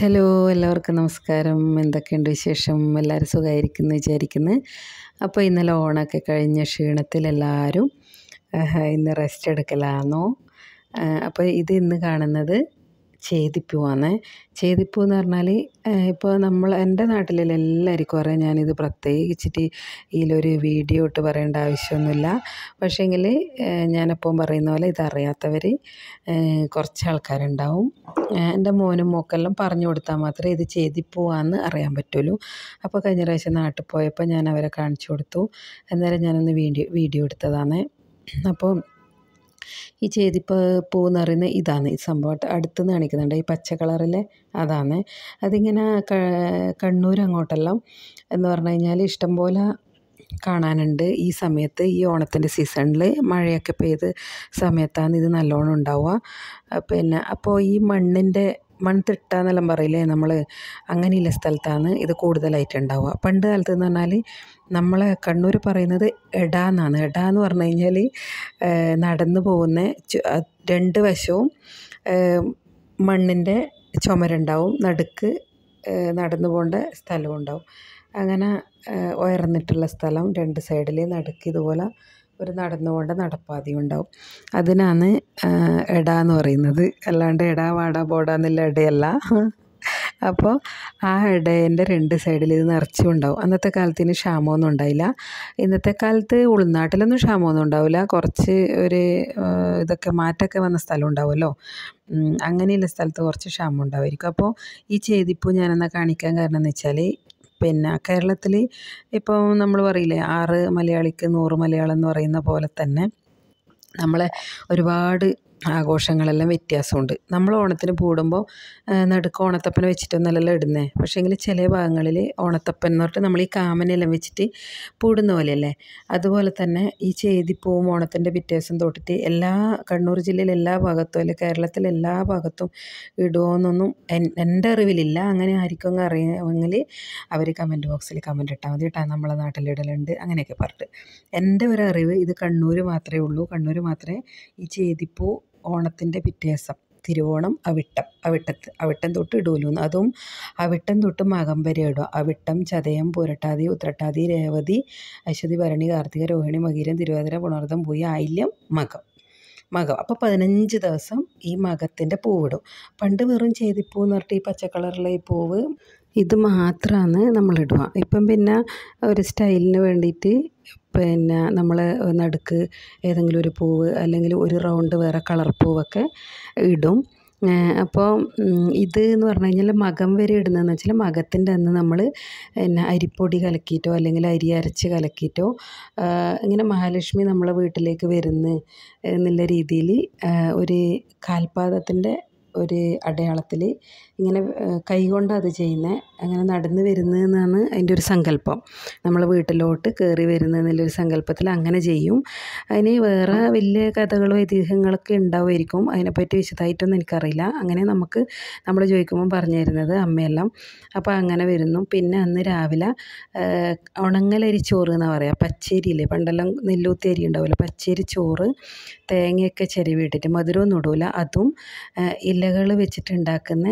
hello എല്ലാവർക്കും നമസ്കാരം എന്തൊക്കെയുണ്ട് വിശേഷം എല്ലാവരും സുഖമായിരിക്കുന്നു വിചാരിക്കുന്നു അപ്പോൾ ഇന്നലെ ഓണമൊക്കെ കഴിഞ്ഞ ക്ഷീണത്തിൽ എല്ലാവരും ഇന്ന് റെസ്റ്റ് എടുക്കലാണോ അപ്പോൾ ഇത് ഇന്ന് കാണുന്നത് ചേതിപ്പൂവാണ് ചേതിപ്പൂ എന്ന് പറഞ്ഞാൽ ഇപ്പോൾ നമ്മൾ എൻ്റെ നാട്ടിലുള്ള എല്ലാവർക്കും അറിയാം ഞാനിത് പ്രത്യേകിച്ചിട്ട് ഇതിലൊരു വീഡിയോ ഇട്ട് പറയേണ്ട ആവശ്യമൊന്നുമില്ല പക്ഷേങ്കിൽ ഞാനപ്പം പറയുന്ന പോലെ ഇതറിയാത്തവർ കുറച്ച് ആൾക്കാരുണ്ടാവും എൻ്റെ മോനും മോക്കെല്ലാം പറഞ്ഞു കൊടുത്താൽ മാത്രമേ ഇത് ചേതിപ്പൂവാന്ന് അറിയാൻ പറ്റുള്ളൂ അപ്പോൾ കഴിഞ്ഞ പ്രാവശ്യം നാട്ടിൽ പോയപ്പോൾ ഞാൻ അവരെ കാണിച്ചു കൊടുത്തു അന്നേരം ഞാനൊന്ന് വീഡിയോ വീഡിയോ എടുത്തതാണ് അപ്പോൾ ഈ ചേതിപ്പ് പൂ എന്ന് പറയുന്നത് ഇതാണ് ഈ സംഭവം നിന്ന് കാണിക്കുന്നുണ്ട് ഈ പച്ച കളറിലെ അതാണ് അതിങ്ങനെ കണ്ണൂർ അങ്ങോട്ടെല്ലാം എന്ന് പറഞ്ഞു കഴിഞ്ഞാൽ ഇഷ്ടംപോലെ കാണാനുണ്ട് ഈ സമയത്ത് ഈ ഓണത്തിൻ്റെ സീസണിൽ മഴയൊക്കെ പെയ്ത് സമയത്താണ് ഇത് നല്ലോണം ഉണ്ടാവുക പിന്നെ അപ്പോൾ ഈ മണ്ണിൻ്റെ മൺതിട്ട എന്നെല്ലാം പറയില്ലേ നമ്മൾ അങ്ങനെയുള്ള സ്ഥലത്താണ് ഇത് കൂടുതലായിട്ട് ഉണ്ടാവുക പണ്ട് കാലത്ത് എന്ന് പറഞ്ഞാൽ നമ്മളെ കണ്ണൂർ പറയുന്നത് എട എന്നാണ് എട എന്ന് പറഞ്ഞു കഴിഞ്ഞാൽ നടന്നു പോകുന്ന രണ്ട് വശവും മണ്ണിൻ്റെ ചുമരുണ്ടാവും നടുക്ക് നടന്നു പോകേണ്ട സ്ഥലവും ഉണ്ടാവും അങ്ങനെ ഉയർന്നിട്ടുള്ള സ്ഥലം രണ്ട് സൈഡിൽ നടുക്ക് ഇതുപോലെ ഒരു നടന്നുപോകേണ്ട നടപ്പാതി ഉണ്ടാവും അതിനാണ് എട എന്ന് പറയുന്നത് അല്ലാണ്ട് എട വാട പോടാ എന്നുള്ള ഇടയല്ല അപ്പോൾ ആ ഇടേൻ്റെ രണ്ട് സൈഡിൽ ഇത് നിറച്ചും ഉണ്ടാവും അന്നത്തെ കാലത്തിന് ക്ഷാമമൊന്നും ഉണ്ടായില്ല ഇന്നത്തെ കാലത്ത് ഉൾനാട്ടിലൊന്നും ക്ഷാമമൊന്നും ഉണ്ടാവില്ല കുറച്ച് ഒരു ഇതൊക്കെ മാറ്റമൊക്കെ വന്ന സ്ഥലം ഉണ്ടാവുമല്ലോ അങ്ങനെയുള്ള സ്ഥലത്ത് കുറച്ച് ക്ഷാമം ഉണ്ടാവുമായിരിക്കും അപ്പോൾ ഈ ചെയ്തിപ്പോൾ ഞാനെന്നാൽ കാണിക്കാൻ കാരണം എന്ന് വെച്ചാൽ പിന്നെ കേരളത്തിൽ ഇപ്പോൾ നമ്മൾ പറയില്ലേ ആറ് മലയാളിക്ക് നൂറ് മലയാളം എന്ന് പറയുന്ന പോലെ തന്നെ നമ്മളെ ഒരുപാട് ആഘോഷങ്ങളെല്ലാം വ്യത്യാസമുണ്ട് നമ്മൾ ഓണത്തിന് പൂടുമ്പോൾ നടുക്ക് ഓണത്തപ്പന വെച്ചിട്ടൊന്നല്ലല്ലോ ഇടുന്നത് പക്ഷേങ്കിൽ ചില ഭാഗങ്ങളിൽ ഓണത്തപ്പൻ എന്ന് പറഞ്ഞിട്ട് നമ്മൾ ഈ കാമനെല്ലാം വെച്ചിട്ട് പൂടുന്ന പോലെയല്ലേ അതുപോലെ തന്നെ ഈ ചേതിപ്പൂവും ഓണത്തിൻ്റെ വ്യത്യാസം തൊട്ടിട്ട് എല്ലാ കണ്ണൂർ ജില്ലയിലെ എല്ലാ ഭാഗത്തും അല്ലെങ്കിൽ കേരളത്തിലെ എല്ലാ ഭാഗത്തും ഇടുമോയെന്നൊന്നും എൻ്റെ അറിവിലില്ല അങ്ങനെ ആർക്കും അറിയാമെങ്കിൽ അവർ കമൻറ്റ് ബോക്സിൽ കമൻറ്റ് ഇട്ടാൽ മതി കേട്ടോ നമ്മളെ നാട്ടിലിടലുണ്ട് അങ്ങനെയൊക്കെ പറഞ്ഞിട്ട് എൻ്റെ ഒരു അറിവ് ഇത് കണ്ണൂർ മാത്രമേ ഉള്ളൂ കണ്ണൂർ മാത്രമേ ഈ ചേതിപ്പൂ ഓണത്തിൻ്റെ പിറ്റേസം തിരുവോണം അവിട്ടം അവിട്ടത്ത് അവിട്ടം തൊട്ട് ഇടൂലൂന്ന് അതും അവിട്ടം തൊട്ട് മകം വരെ അവിട്ടം ചതയം പുരട്ടാതി ഉത്രട്ടാതി രേവതി അശ്വതി ഭരണി കാർത്തിക രോഹിണി മകീരം തിരുവാതിര പുണർദം പോയി ആയില്യം മകം മകം അപ്പോൾ പതിനഞ്ച് ദിവസം ഈ മകത്തിൻ്റെ പൂവിടും പണ്ട് വെറും ചെയ്തിപ്പൂ എന്ന് പറഞ്ഞിട്ട് ഈ പച്ച കളറിലെ ഈ പൂവ് ഇത് മാത്രമാണ് നമ്മളിടുക ഇപ്പം പിന്നെ ഒരു സ്റ്റൈലിന് വേണ്ടിയിട്ട് പിന്നെ നമ്മൾ നടുക്ക് ഏതെങ്കിലും ഒരു പൂവ് അല്ലെങ്കിൽ ഒരു റൗണ്ട് വേറെ കളർ പൂവൊക്കെ ഇടും അപ്പോൾ ഇത് എന്ന് പറഞ്ഞു കഴിഞ്ഞാൽ മകം വരെ ഇടുന്നതെന്ന് വെച്ചാൽ മകത്തിൻ്റെ അന്ന് നമ്മൾ പിന്നെ അരിപ്പൊടി കലക്കിയിട്ടോ അല്ലെങ്കിൽ അരി അരച്ച് കലക്കിയിട്ടോ ഇങ്ങനെ മഹാലക്ഷ്മി നമ്മളെ വീട്ടിലേക്ക് വരുന്നു എന്നുള്ള രീതിയിൽ ഒരു കാൽപാദത്തിൻ്റെ ഒരു അടയാളത്തിൽ ഇങ്ങനെ കൈകൊണ്ട് അത് ചെയ്യുന്നത് അങ്ങനെ നടന്ന് വരുന്നതെന്നാണ് അതിൻ്റെ ഒരു സങ്കല്പം നമ്മൾ വീട്ടിലോട്ട് കയറി വരുന്നതെന്നുള്ളൊരു സങ്കല്പത്തിൽ അങ്ങനെ ചെയ്യും അതിന് വേറെ വലിയ കഥകളും ഐതിഹ്യങ്ങളൊക്കെ ഉണ്ടാവുമായിരിക്കും അതിനെപ്പറ്റി വിശദമായിട്ടൊന്നും എനിക്കറിയില്ല അങ്ങനെ നമുക്ക് നമ്മൾ ചോദിക്കുമ്പോൾ പറഞ്ഞു തരുന്നത് അമ്മയെല്ലാം അപ്പോൾ അങ്ങനെ വരുന്നു പിന്നെ അന്ന് രാവിലെ ഉണങ്ങലരി ചോറ് എന്ന് പറയാം പച്ചരിയില്ലേ പണ്ടെല്ലാം നെല്ലൂത്തി അരി ഉണ്ടാവില്ല പച്ചരി ചോറ് തേങ്ങയൊക്കെ ചെരുവിട്ടിട്ട് മധുരമൊന്നും ഇടൂല അതും ഇല്ല ഇലകൾ വെച്ചിട്ടുണ്ടാക്കുന്ന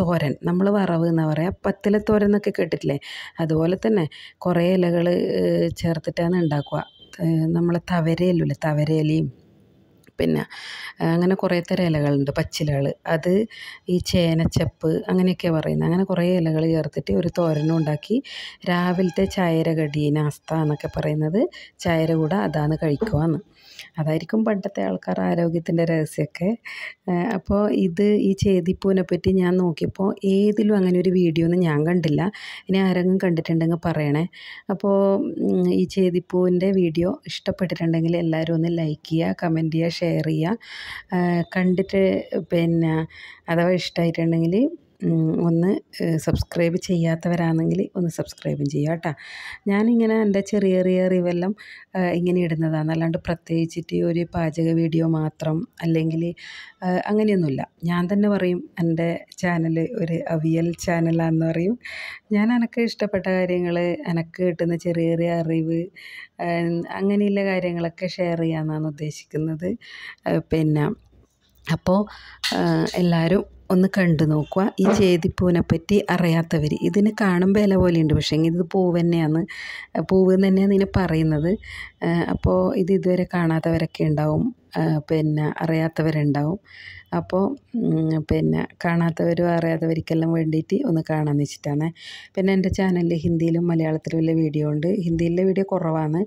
തോരൻ നമ്മൾ വറവ് എന്ന് പറയുക പത്തില തോരൻ എന്നൊക്കെ കേട്ടിട്ടില്ലേ അതുപോലെ തന്നെ കുറേ ഇലകൾ ചേർത്തിട്ടാണ് ഉണ്ടാക്കുക നമ്മളെ തവരയില്ലേ തവരയിലയും പിന്നെ അങ്ങനെ കുറേ തരം ഇലകളുണ്ട് പച്ചിലകൾ അത് ഈ ചേനച്ചപ്പ് അങ്ങനെയൊക്കെ പറയുന്നത് അങ്ങനെ കുറേ ഇലകൾ ചേർത്തിട്ട് ഒരു തോരനും ഉണ്ടാക്കി രാവിലത്തെ ചായര കടി നാസ്ത എന്നൊക്കെ പറയുന്നത് ചായര കൂടെ അതാണ് കഴിക്കുവാന്ന് അതായിരിക്കും പണ്ടത്തെ ആൾക്കാർ ആരോഗ്യത്തിൻ്റെ രഹസ്യമൊക്കെ അപ്പോൾ ഇത് ഈ ചേതിപ്പൂവിനെ പറ്റി ഞാൻ നോക്കിയപ്പോൾ ഏതിലും അങ്ങനെ ഒരു വീഡിയോ ഒന്നും ഞാൻ കണ്ടില്ല ഇനി ആരെങ്കിലും കണ്ടിട്ടുണ്ടെങ്കിൽ പറയണേ അപ്പോൾ ഈ ചേതിപ്പൂവിൻ്റെ വീഡിയോ ഇഷ്ടപ്പെട്ടിട്ടുണ്ടെങ്കിൽ എല്ലാവരും ഒന്ന് ലൈക്ക് ചെയ്യുക കമൻറ്റ് ചെയ്യുക ഷെയർ ഷെയർ ചെയ്യുക കണ്ടിട്ട് പിന്നെ അഥവാ ഇഷ്ടമായിട്ടുണ്ടെങ്കിൽ ഒന്ന് സബ്സ്ക്രൈബ് ചെയ്യാത്തവരാണെങ്കിൽ ഒന്ന് സബ്സ്ക്രൈബും ചെയ്യുക കേട്ടോ ഞാനിങ്ങനെ എൻ്റെ ചെറിയ ചെറിയ അറിവെല്ലാം ഇങ്ങനെ ഇടുന്നതാണ് അല്ലാണ്ട് പ്രത്യേകിച്ചിട്ട് ഒരു പാചക വീഡിയോ മാത്രം അല്ലെങ്കിൽ അങ്ങനെയൊന്നുമില്ല ഞാൻ തന്നെ പറയും എൻ്റെ ചാനൽ ഒരു അവിയൽ ചാനലാണെന്ന് പറയും ഞാൻ എനക്ക് ഇഷ്ടപ്പെട്ട കാര്യങ്ങൾ എനക്ക് കിട്ടുന്ന ചെറിയ ചെറിയ അറിവ് അങ്ങനെയുള്ള കാര്യങ്ങളൊക്കെ ഷെയർ ചെയ്യാമെന്നാണ് ഉദ്ദേശിക്കുന്നത് പിന്നെ അപ്പോൾ എല്ലാവരും ഒന്ന് കണ്ടു നോക്കുക ഈ പറ്റി അറിയാത്തവർ ഇതിന് കാണുമ്പോൾ ഇല പോലെയുണ്ട് പക്ഷേ ഇത് പൂവ് തന്നെയാണ് പൂവ് തന്നെയാണ് ഇതിനെ പറയുന്നത് അപ്പോൾ ഇത് ഇതുവരെ കാണാത്തവരൊക്കെ ഉണ്ടാവും പിന്നെ അറിയാത്തവരുണ്ടാവും അപ്പോൾ പിന്നെ കാണാത്തവരും അറിയാത്തവർക്കെല്ലാം വേണ്ടിയിട്ട് ഒന്ന് കാണാമെന്ന് വെച്ചിട്ടാണ് പിന്നെ എൻ്റെ ചാനലിൽ ഹിന്ദിയിലും മലയാളത്തിലും ഉള്ള വീഡിയോ ഉണ്ട് ഹിന്ദിയിലെ വീഡിയോ കുറവാണ്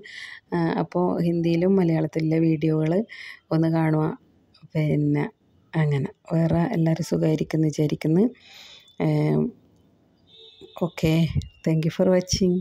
അപ്പോൾ ഹിന്ദിയിലും മലയാളത്തിലുള്ള വീഡിയോകൾ ഒന്ന് കാണുക പിന്നെ അങ്ങനെ വേറെ എല്ലാവരും സുഖമായിരിക്കുന്നു വിചാരിക്കുന്നു okay thank you for watching